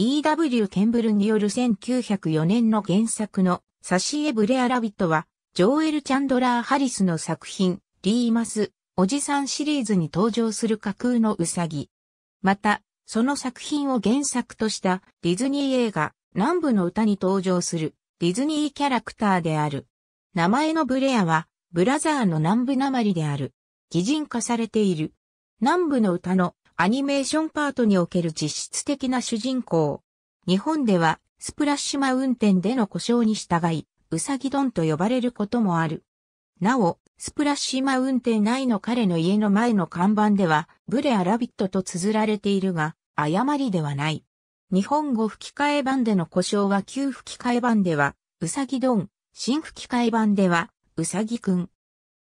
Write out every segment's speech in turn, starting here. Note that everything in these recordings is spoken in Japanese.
E.W. ケンブルによる1904年の原作のサシエ・ブレア・ラビットは、ジョーエル・チャンドラー・ハリスの作品、リーマス、おじさんシリーズに登場する架空のウサギ。また、その作品を原作としたディズニー映画、南部の歌に登場するディズニーキャラクターである。名前のブレアは、ブラザーの南部なまりである。擬人化されている。南部の歌のアニメーションパートにおける実質的な主人公。日本では、スプラッシュマウンテンでの故障に従い、ウサギドンと呼ばれることもある。なお、スプラッシュマウンテン内の彼の家の前の看板では、ブレアラビットと綴られているが、誤りではない。日本語吹き替え版での故障は旧吹き替え版では、ウサギドン、新吹き替え版では、ウサギくん。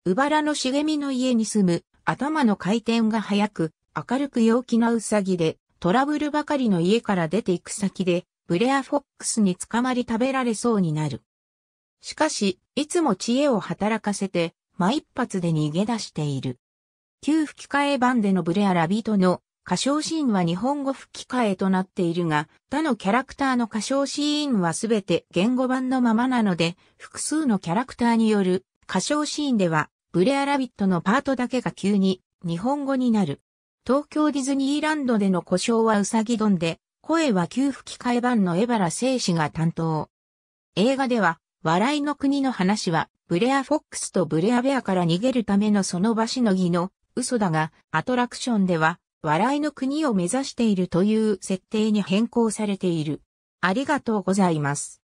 うばらの茂みの家に住む、頭の回転が速く、明るく陽気なウサギで、トラブルばかりの家から出て行く先で、ブレアフォックスに捕まり食べられそうになる。しかし、いつも知恵を働かせて、間一発で逃げ出している。旧吹き替え版でのブレアラビートの歌唱シーンは日本語吹き替えとなっているが、他のキャラクターの歌唱シーンはすべて言語版のままなので、複数のキャラクターによる歌唱シーンでは、ブレアラビットのパートだけが急に日本語になる。東京ディズニーランドでの故障はうさぎ丼で、声は給付機械版の江原聖氏が担当。映画では、笑いの国の話は、ブレア・フォックスとブレア・ベアから逃げるためのその場しのぎの嘘だが、アトラクションでは、笑いの国を目指しているという設定に変更されている。ありがとうございます。